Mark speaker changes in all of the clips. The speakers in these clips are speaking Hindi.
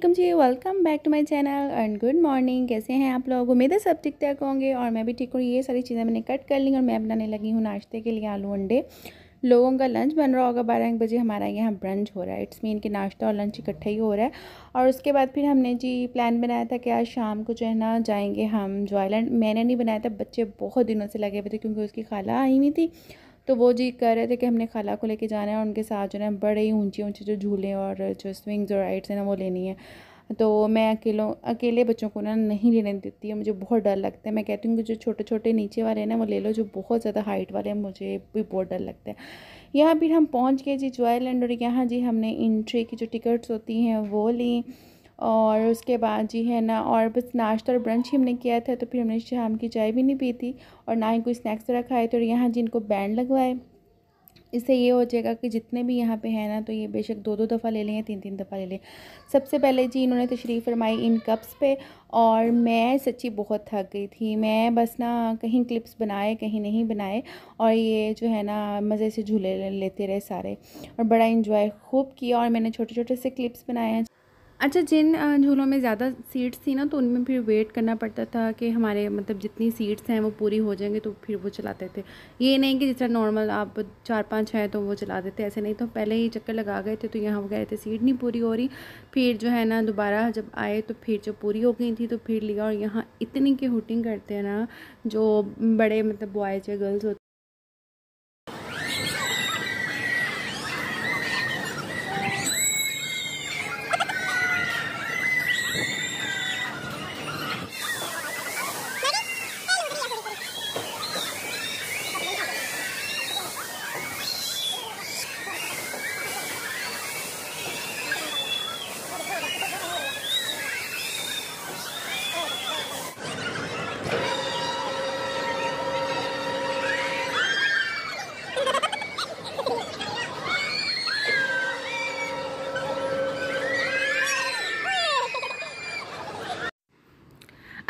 Speaker 1: अल्लाम जी welcome back to my channel and good morning कैसे हैं आप लोग उम्मीद है सब ठीक ठाक होंगे और मैं भी ठीक हूँ ये सारी चीज़ें मैंने कट कर ली और मैं बनाने लगी हूँ नाश्ते के लिए आलू अंडे लोगों का लंच बन रहा होगा बारह एक बजे हमारा यहाँ ब्रंच हो रहा है इट्स मीन कि नाश्ता और लंच इकट्ठा ही हो रहा है और उसके बाद फिर हमने जी प्लान बनाया था कि आज शाम को जो है ना जाएंगे हम जॉयलैंड मैंने नहीं बनाया था बच्चे बहुत दिनों से लगे हुए थे क्योंकि उसकी खाला आई हुई थी तो वो जी कह रहे थे कि हमने खाला को लेके जाना है और उनके साथ जो है बड़े ही ऊंचे ऊंचे जो झूले और जो स्विंग्स और राइड्स हैं ना वो लेनी है तो मैं अकेलों अकेले बच्चों को ना नहीं लेने देती हूँ मुझे बहुत डर लगता है मैं कहती हूँ कि जो छोटे छोटे नीचे वाले हैं ना वो ले लो जो बहुत ज़्यादा हाइट वाले हैं मुझे भी बहुत डर लगता है यहाँ फिर हम पहुँच गए जी ज्वाइलैंड और यहाँ जी हमने इंट्री की जो टिकट्स होती हैं वो ली और उसके बाद जी है ना और बस नाश्ता और ब्रंच ही हमने किया था तो फिर हमने शाम की चाय भी नहीं पी थी और ना ही कोई स्नैक्स वगैरह खाए तो यहाँ जिनको बैंड लगवाए इससे ये हो जाएगा कि जितने भी यहाँ पे हैं ना तो ये बेशक दो दो दफ़ा ले लें या तीन तीन दफ़ा ले लें सबसे पहले जी इन्होंने तशरीफ़ फरमाई इन कप्स पे और मैं सच्ची बहुत थक गई थी मैं बस ना कहीं क्लिप्स बनाए कहीं नहीं बनाए और ये जो है ना मज़े से झूले लेते रहे सारे और बड़ा इन्जॉय खूब किया और मैंने छोटे छोटे से क्लिप्स बनाए हैं अच्छा जिन झूलों में ज़्यादा सीट्स थी ना तो उनमें फिर वेट करना पड़ता था कि हमारे मतलब जितनी सीट्स हैं वो पूरी हो जाएंगे तो फिर वो चलाते थे ये नहीं कि जितना नॉर्मल आप चार पाँच हैं तो वो चला देते ऐसे नहीं तो पहले ही चक्कर लगा गए थे तो यहाँ वो थे सीट नहीं पूरी हो रही फिर जो है ना दोबारा जब आए तो फिर जो पूरी हो गई थी तो फिर लिया और यहाँ इतनी की हुटिंग करते हैं ना जो बड़े मतलब बॉयज़ या गर्ल्स होते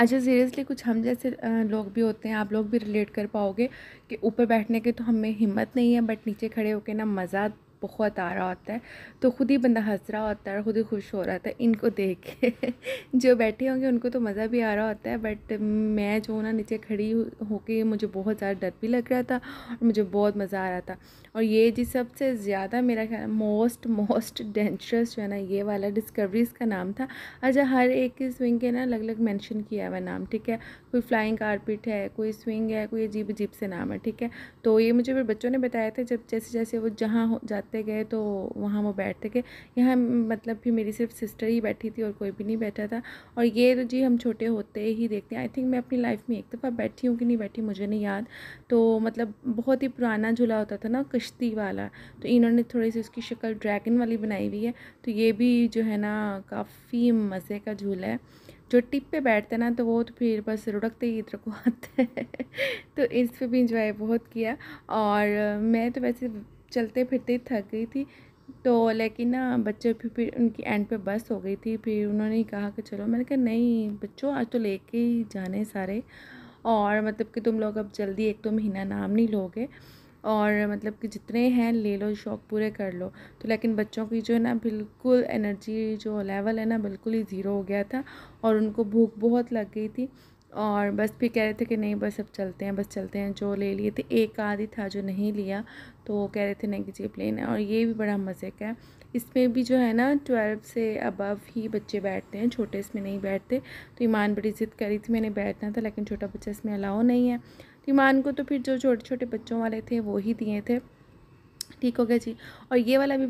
Speaker 1: अच्छा सीरियसली कुछ हम जैसे लोग भी होते हैं आप लोग भी रिलेट कर पाओगे कि ऊपर बैठने के तो हमें हिम्मत नहीं है बट नीचे खड़े होकर ना मज़ा बहुत आ रहा होता है तो ख़ुद ही बंदा हंस रहा होता है और ख़ुद ही खुश हो रहा था इनको देख के जो बैठे होंगे उनको तो मज़ा भी आ रहा होता है बट मैं जो ना नीचे खड़ी होके मुझे बहुत ज़्यादा डर भी लग रहा था और मुझे बहुत मज़ा आ रहा था और ये जी सबसे ज़्यादा मेरा ख्याल मोस्ट मोस्ट डेंजरस जो है ना ये वाला डिस्कवरीज़ का नाम था अच्छा हर एक स्विंग के ना अलग अलग मैंशन किया हुआ नाम ठीक है कोई फ्लाइंग कारपेट है कोई स्विंग है कोई अजीब अजीब से नाम है ठीक है तो ये मुझे फिर बच्चों ने बताया था जब जैसे जैसे वो जहाँ जाते रास्ते गए तो वहाँ वो बैठते गए यहाँ मतलब कि मेरी सिर्फ सिस्टर ही बैठी थी और कोई भी नहीं बैठा था और ये तो जी हम छोटे होते ही देखते हैं आई थिंक मैं अपनी लाइफ में एक दफ़ा बैठी हूँ कि नहीं बैठी मुझे नहीं याद तो मतलब बहुत ही पुराना झूला होता था ना कश्ती वाला तो इन्होंने थोड़ी सी उसकी शक्ल ड्रैगन वाली बनाई हुई है तो ये भी जो है ना काफ़ी मज़े का झूला है जो टिप पे बैठते ना तो वो तो फिर बस रुड़कते ही इधर को आते हैं तो इस पर भी इंजॉय बहुत किया और मैं तो वैसे चलते फिरते थक गई थी तो लेकिन ना बच्चे फिर फिर उनकी एंड पे बस हो गई थी फिर उन्होंने कहा कि चलो मैंने कहा नहीं बच्चों आज तो लेके ही जाने सारे और मतलब कि तुम लोग अब जल्दी एक तो महीना नाम नहीं लोगे और मतलब कि जितने हैं ले लो शौक़ पूरे कर लो तो लेकिन बच्चों की जो है ना बिल्कुल एनर्जी जो लेवल है ना बिल्कुल ही ज़ीरो हो गया था और उनको भूख बहुत लग गई थी और बस फिर कह रहे थे कि नहीं बस अब चलते हैं बस चलते हैं जो ले लिए थे एक आदि था जो नहीं लिया तो वो कह रहे थे नहीं कि जी प्लेन है और ये भी बड़ा मज़े का है इसमें भी जो है ना ट्वेल्व से अबव ही बच्चे बैठते हैं छोटे इसमें नहीं बैठते तो ईमान बड़ी ज़िद करी थी मैंने बैठना था लेकिन छोटा बच्चा इसमें अलाउ नहीं है तो ईमान को तो फिर जो छोटे छोटे बच्चों वाले थे वो ही दिए थे ठीक हो गया जी और ये वाला भी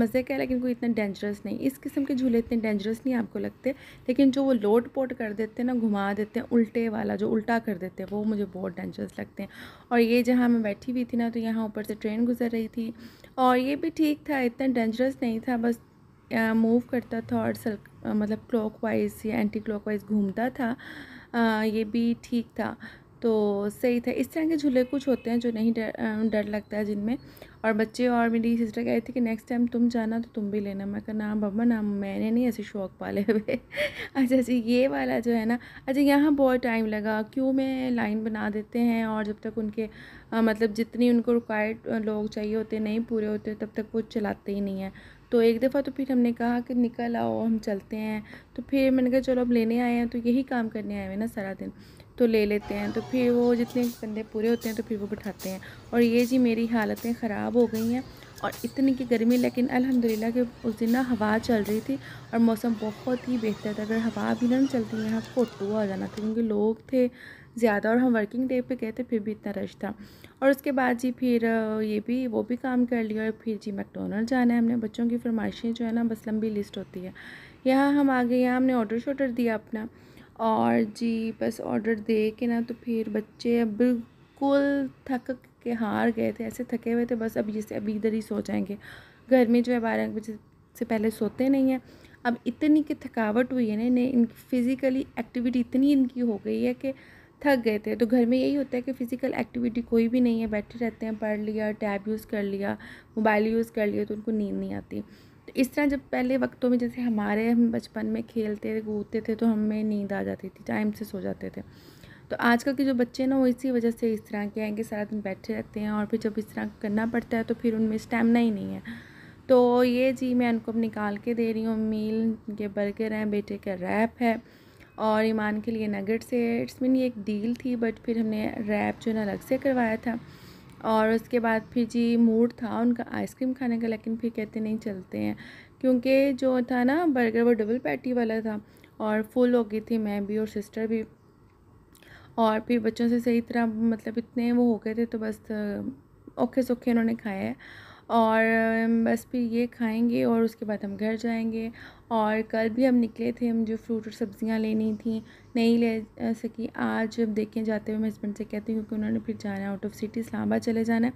Speaker 1: मज़े का है लेकिन कोई इतना डेंजरस नहीं इस किस्म के झूले इतने डेंजरस नहीं आपको लगते लेकिन जो वो लोड पोट कर देते हैं ना घुमा देते हैं उल्टे वाला जो उल्टा कर देते हैं वो मुझे बहुत डेंजरस लगते हैं और ये जहाँ मैं बैठी हुई थी ना तो यहाँ ऊपर से ट्रेन गुजर रही थी और ये भी ठीक था इतना डेंजरस नहीं था बस मूव करता था और सल मतलब वाइज़ या एंटी वाइज़ घूमता था आ, ये भी ठीक था तो सही था इस तरह के झूले कुछ होते हैं जो नहीं डर डर लगता है जिनमें और बच्चे और मेरी सिस्टर कह थी कि नेक्स्ट टाइम तुम जाना तो तुम भी लेना मैं कहा ना बब्बा ना मैंने नहीं ऐसे शौक पाले हुए अच्छा अच्छा ये वाला जो है ना अच्छा यहाँ बहुत टाइम लगा क्यों मैं लाइन बना देते हैं और जब तक उनके आ, मतलब जितनी उनको रिक्वायर्ड लोग चाहिए होते नहीं पूरे होते तब तक वो चलाते ही नहीं हैं तो एक दफ़ा तो फिर हमने कहा कि निकल आओ हम चलते हैं तो फिर मैंने कहा चलो अब लेने आए हैं तो यही काम करने आए हुए ना सारा दिन तो ले लेते हैं तो फिर वो जितने कंधे पूरे होते हैं तो फिर वो बिठाते हैं और ये जी मेरी हालतें ख़राब हो गई हैं और इतनी की गर्मी लेकिन अल्हम्दुलिल्लाह कि उस दिन ना हवा चल रही थी और मौसम बहुत ही बेहतर था अगर हवा भी ना चलती यहाँ फोटो आ जाना था क्योंकि लोग थे ज़्यादा और हम वर्किंग डे पे गए थे फिर भी इतना रश था और उसके बाद जी फिर ये भी वो भी काम कर लिया और फिर जी मैकडोनल्ड जाना है हमने बच्चों की फरमाइशें जो है ना बस लंबी लिस्ट होती है यहाँ हम आ गए यहाँ हमने ऑर्डर शॉर्डर दिया अपना और जी बस ऑर्डर दे के ना तो फिर बच्चे अब बिल्कुल थक के हार गए थे ऐसे थके हुए थे बस अब जैसे अभी इधर ही सो जाएंगे घर में जो है बारह बजे से पहले सोते नहीं हैं अब इतनी की थकावट हुई है ना इन्हें इनकी फ़िज़िकली एक्टिविटी इतनी इनकी हो गई है कि थक गए थे तो घर में यही होता है कि फ़िज़िकल एक्टिविटी कोई भी नहीं है बैठे रहते हैं पढ़ लिया टैब यूज़ कर लिया मोबाइल यूज़ कर लिया तो उनको नींद नहीं आती इस तरह जब पहले वक्तों में जैसे हमारे हम बचपन में खेलते कूदते थे तो हमें नींद आ जाती थी टाइम से सो जाते थे तो आजकल के जो बच्चे ना वो इसी वजह से इस तरह के हैं कि सारा दिन बैठे रहते हैं और फिर जब इस तरह करना पड़ता है तो फिर उनमें स्टेमिना ही नहीं है तो ये जी मैं उनको अब निकाल के दे रही हूँ मील के बर्गर हैं बेटे का रैप है और ईमान के लिए नगेट्स है इट्स मीन ये एक डील थी बट फिर हमने रैप जो है अलग से करवाया था और उसके बाद फिर जी मूड था उनका आइसक्रीम खाने का लेकिन फिर कहते नहीं चलते हैं क्योंकि जो था ना बर्गर वो डबल पैटी वाला था और फुल हो गई थी मैं भी और सिस्टर भी और फिर बच्चों से सही तरह मतलब इतने वो हो गए थे तो बस औखे सोखे इन्होंने खाया है और बस फिर ये खाएंगे और उसके बाद हम घर जाएंगे और कल भी हम निकले थे हम जो फ्रूट और सब्ज़ियाँ लेनी थी नहीं ले सकी आज जब देखें जाते हुए मैं हस्बैंड से कहती हूँ क्योंकि उन्होंने फिर जाना है आउट ऑफ सिटी इस्लामाबाद चले जाना है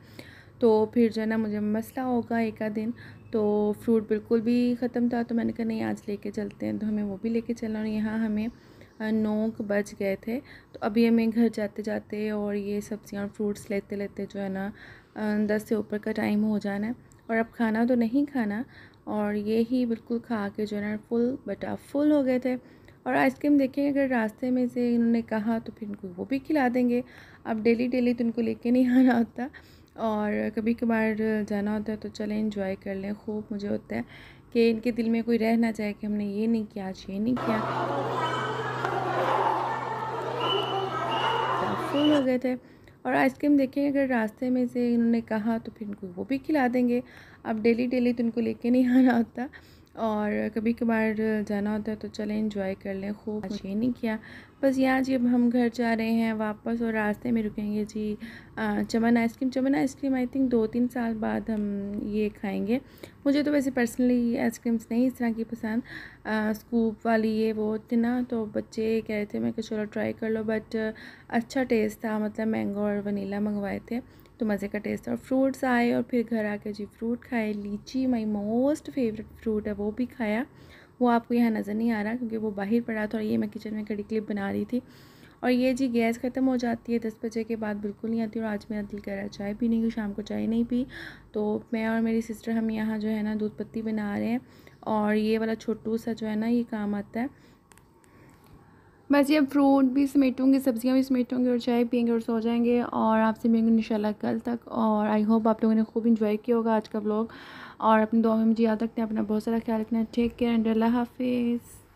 Speaker 1: तो फिर जो है ना मुझे मसला होगा एक आध दिन तो फ्रूट बिल्कुल भी ख़त्म था तो मैंने कहा नहीं आज लेके चलते हैं तो हमें वो भी लेके चलना और यहाँ हमें नोक बच गए थे तो अभी हमें घर जाते जाते और ये सब्ज़ियाँ और फ्रूट्स लेते लेते जो है ना दस से ऊपर का टाइम हो जाना है और अब खाना तो नहीं खाना और ये ही बिल्कुल खा के जो है ना फुल बटा फुल हो गए थे और आइसक्रीम देखें अगर रास्ते में से इन्होंने कहा तो फिर इनको वो भी खिला देंगे अब डेली डेली तो इनको लेके नहीं आना होता और कभी कभार जाना होता है तो चलें इन्जॉय कर लें खूब मुझे होता है कि इनके दिल में कोई रहना चाहे कि हमने ये नहीं किया आज ये नहीं किया फुल हो गए थे और आइसक्रीम देखें अगर रास्ते में से इन्होंने कहा तो फिर इनको वो भी खिला देंगे अब डेली डेली तो इनको लेके नहीं आना होता और कभी कभार जाना होता है तो चलें इंजॉय कर लें खूब अच्छे नहीं किया बस यहाँ जी अब हम घर जा रहे हैं वापस और रास्ते में रुकेंगे जी Chaman ice cream Chaman ice cream I think दो तीन साल बाद हम ये खाएंगे मुझे तो वैसे पर्सनली आइसक्रीम्स नहीं इस तरह की पसंद स्कूप वाली ये वो थी ना तो बच्चे कह रहे थे मैं कि चलो ट्राई कर लो बट अच्छा टेस्ट था मतलब मैंगो और वनीला मंगवाए थे तो मज़े का टेस्ट और फ्रूट्स आए और फिर घर आके जी फ्रूट खाए लीची माई मोस्ट फेवरेट फ्रूट है वो भी खाया वो आपको यहाँ नज़र नहीं आ रहा क्योंकि वो बाहर पड़ा था और ये मैं किचन में कड़ी क्लिप बना रही थी और ये जी गैस ख़त्म हो जाती है दस बजे के बाद बिल्कुल नहीं आती और आज मेरा दिल कर रहा है चाय पीने की शाम को चाय नहीं पी तो मैं और मेरी सिस्टर हम यहाँ जो है ना दूध पत्ती बना रहे हैं और ये वाला छोटू सा जो है ना ये काम आता है बस ये फ्रूट भी समेटूँगी सब्ज़ियाँ भी समेटूँगी और चाय पियेंगे और सो जाएंगे और आपसे मिलेंगे इन कल तक और आई होप आप लोगों ने खूब इंजॉय किया होगा आज का ब्लॉग और अपनी दुआ में मुझे याद रखते हैं अपना बहुत सारा ख्याल रखना टेक केयर एंड अल्लाह हाफिज़